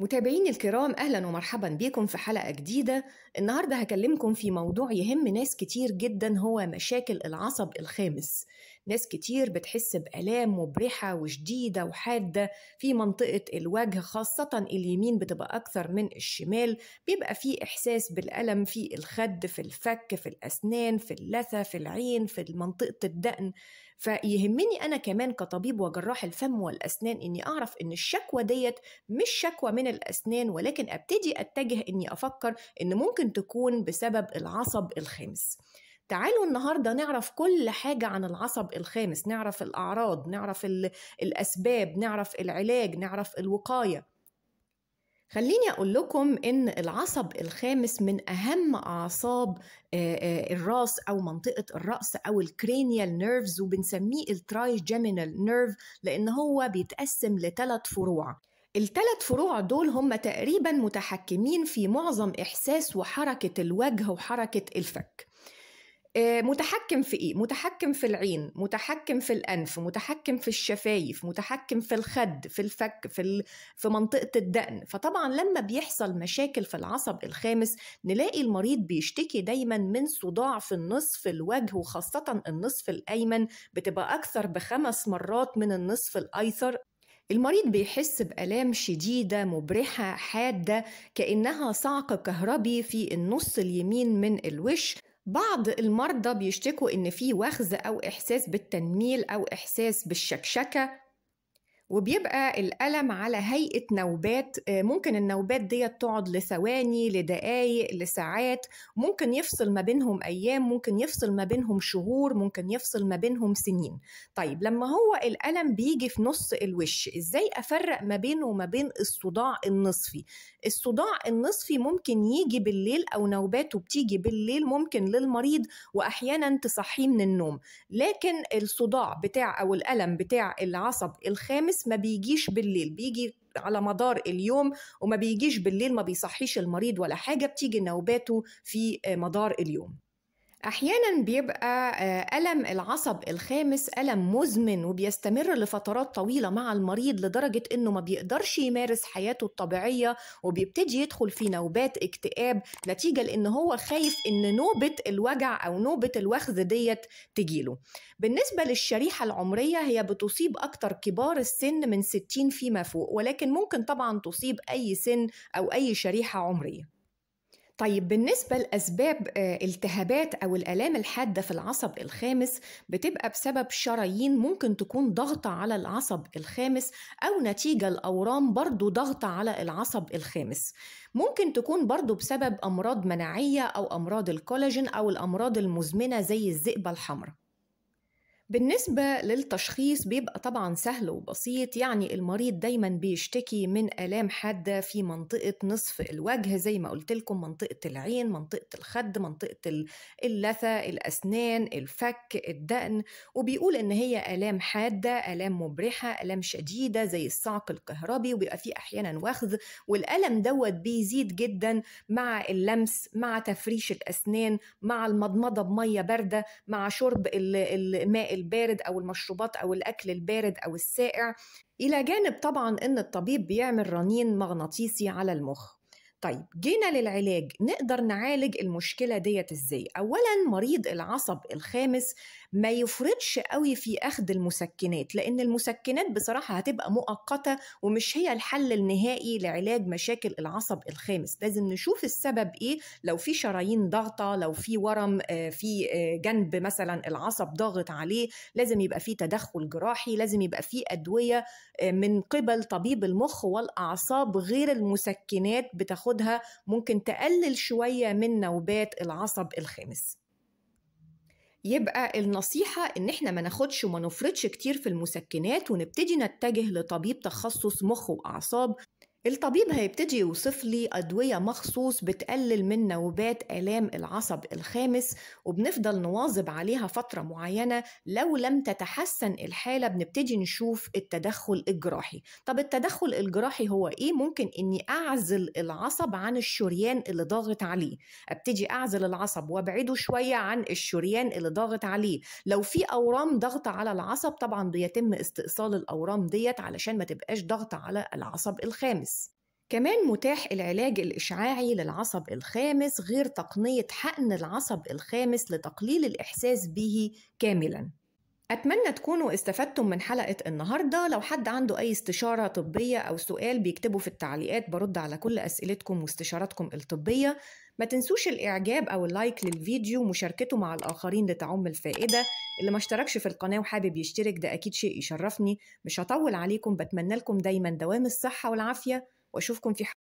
متابعيني الكرام اهلا ومرحبا بكم في حلقه جديده النهارده هكلمكم في موضوع يهم ناس كتير جدا هو مشاكل العصب الخامس ناس كتير بتحس بآلام مبرحة وشديدة وحادة في منطقة الوجه خاصة اليمين بتبقى أكثر من الشمال بيبقى في إحساس بالألم في الخد في الفك في الأسنان في اللثة في العين في منطقة الدقن فيهمني أنا كمان كطبيب وجراح الفم والأسنان إني أعرف إن الشكوى ديت مش شكوى من الأسنان ولكن أبتدي أتجه إني أفكر إن ممكن تكون بسبب العصب الخامس تعالوا النهاردة نعرف كل حاجة عن العصب الخامس نعرف الأعراض نعرف الأسباب نعرف العلاج نعرف الوقاية خليني أقول لكم إن العصب الخامس من أهم أعصاب الراس أو منطقة الرأس أو الكرينيال نيرفز وبنسميه الترايجيمينال نيرف لأن هو بيتقسم لثلاث فروع الثلاث فروع دول هم تقريبا متحكمين في معظم إحساس وحركة الوجه وحركة الفك آه، متحكم في ايه متحكم في العين متحكم في الانف متحكم في الشفايف متحكم في الخد في الفك في ال... في منطقه الدقن فطبعا لما بيحصل مشاكل في العصب الخامس نلاقي المريض بيشتكي دايما من صداع في النصف الوجه وخاصه النصف الايمن بتبقى اكثر بخمس مرات من النصف الايسر المريض بيحس بآلام شديدة مبرحة حادة كأنها صعق كهربي في النص اليمين من الوش بعض المرضى بيشتكوا إن في وخز أو إحساس بالتنميل أو إحساس بالشكشكة وبيبقى الألم على هيئة نوبات آه، ممكن النوبات دي تقعد لثواني لدقايق لساعات ممكن يفصل ما بينهم أيام ممكن يفصل ما بينهم شهور ممكن يفصل ما بينهم سنين طيب لما هو الألم بيجي في نص الوش إزاي أفرق ما بينه وما بين الصداع النصفي الصداع النصفي ممكن يجي بالليل أو نوباته بتيجي بالليل ممكن للمريض وأحيانا تصحيه من النوم لكن الصداع بتاع أو الألم بتاع العصب الخامس النفس ما بيجيش بالليل بيجي على مدار اليوم وما بيجيش بالليل ما بيصحيش المريض ولا حاجه بتيجي نوباته في مدار اليوم احيانا بيبقى آه، الم العصب الخامس الم مزمن وبيستمر لفترات طويله مع المريض لدرجه انه ما بيقدرش يمارس حياته الطبيعيه وبيبتدي يدخل في نوبات اكتئاب نتيجه لان هو خايف ان نوبه الوجع او نوبه الوخز ديت تجيله بالنسبه للشريحه العمريه هي بتصيب اكتر كبار السن من 60 فيما فوق ولكن ممكن طبعا تصيب اي سن او اي شريحه عمريه طيب بالنسبة لأسباب آه، التهابات أو الآلام الحادة في العصب الخامس بتبقى بسبب شرايين ممكن تكون ضغطة على العصب الخامس أو نتيجة الأورام برضو ضغطة على العصب الخامس ممكن تكون برضو بسبب أمراض مناعية أو أمراض الكولاجين أو الأمراض المزمنة زي الذئبة الحمراء بالنسبة للتشخيص بيبقى طبعا سهل وبسيط يعني المريض دايما بيشتكي من آلام حادة في منطقة نصف الوجه زي ما قلت لكم منطقة العين منطقة الخد منطقة اللثة الأسنان الفك الدقن وبيقول إن هي آلام حادة آلام مبرحة آلام شديدة زي الصعق الكهربي وبيبقى فيه أحيانا وخز والألم دوت بيزيد جدا مع اللمس مع تفريش الأسنان مع المضمضة بمية باردة مع شرب الماء البارد او المشروبات او الاكل البارد او السائع الى جانب طبعا ان الطبيب بيعمل رنين مغناطيسي على المخ طيب جينا للعلاج نقدر نعالج المشكله ديت ازاي اولا مريض العصب الخامس ما يفرطش قوي في اخذ المسكنات لان المسكنات بصراحه هتبقى مؤقته ومش هي الحل النهائي لعلاج مشاكل العصب الخامس لازم نشوف السبب ايه لو في شرايين ضاغطه لو في ورم آه، في آه، جنب مثلا العصب ضاغط عليه لازم يبقى في تدخل جراحي لازم يبقى في ادويه آه، من قبل طبيب المخ والاعصاب غير المسكنات بتاخدها ممكن تقلل شويه من نوبات العصب الخامس يبقى النصيحة إن إحنا ما ناخدش وما نفرطش كتير في المسكنات ونبتدي نتجه لطبيب تخصص مخ وأعصاب الطبيب هيبتدي يوصف لي أدوية مخصوص بتقلل من نوبات آلام العصب الخامس وبنفضل نواظب عليها فترة معينة لو لم تتحسن الحالة بنبتدي نشوف التدخل الجراحي طب التدخل الجراحي هو إيه؟ ممكن إني أعزل العصب عن الشريان اللي ضاغط عليه أبتدي أعزل العصب وأبعده شوية عن الشريان اللي ضاغط عليه لو في أورام ضغط على العصب طبعا بيتم استئصال الأورام ديت علشان ما تبقاش ضغط على العصب الخامس كمان متاح العلاج الإشعاعي للعصب الخامس غير تقنية حقن العصب الخامس لتقليل الإحساس به كاملاً. أتمنى تكونوا استفدتم من حلقة النهاردة لو حد عنده أي استشارة طبية أو سؤال بيكتبوا في التعليقات برد على كل أسئلتكم واستشاراتكم الطبية ما تنسوش الإعجاب أو اللايك للفيديو ومشاركته مع الآخرين لتعم الفائدة اللي ما اشتركش في القناة وحابب يشترك ده أكيد شيء يشرفني مش هطول عليكم بتمنى لكم دايما دوام الصحة والعافية واشوفكم في حلقة